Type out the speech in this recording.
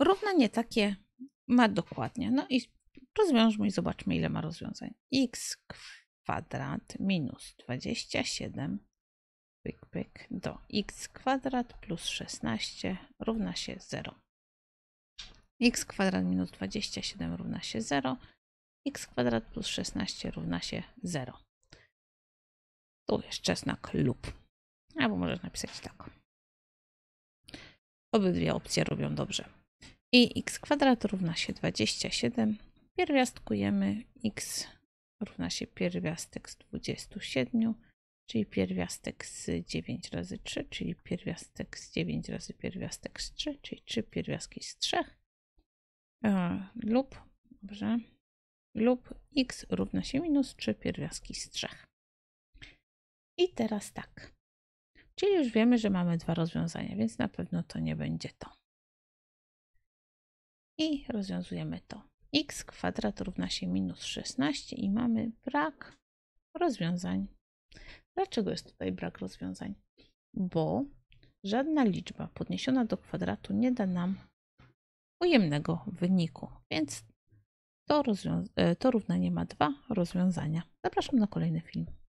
Równanie takie ma dokładnie. No i rozwiążmy i zobaczmy, ile ma rozwiązań. x kwadrat minus 27 pyk, pyk, do x kwadrat plus 16 równa się 0. x kwadrat minus 27 równa się 0. x kwadrat plus 16 równa się 0. Tu jeszcze znak lub. Albo możesz napisać tak. Obydwie opcje robią dobrze i x kwadrat równa się 27. Pierwiastkujemy x równa się pierwiastek z 27, czyli pierwiastek z 9 razy 3, czyli pierwiastek z 9 razy pierwiastek z 3, czyli 3 pierwiastki z 3 e, lub, dobrze, lub x równa się minus 3 pierwiastki z 3. I teraz tak. Czyli już wiemy, że mamy dwa rozwiązania, więc na pewno to nie będzie to i rozwiązujemy to. x kwadrat równa się minus 16 i mamy brak rozwiązań. Dlaczego jest tutaj brak rozwiązań? Bo żadna liczba podniesiona do kwadratu nie da nam ujemnego wyniku, więc to, e, to równanie ma dwa rozwiązania. Zapraszam na kolejny film.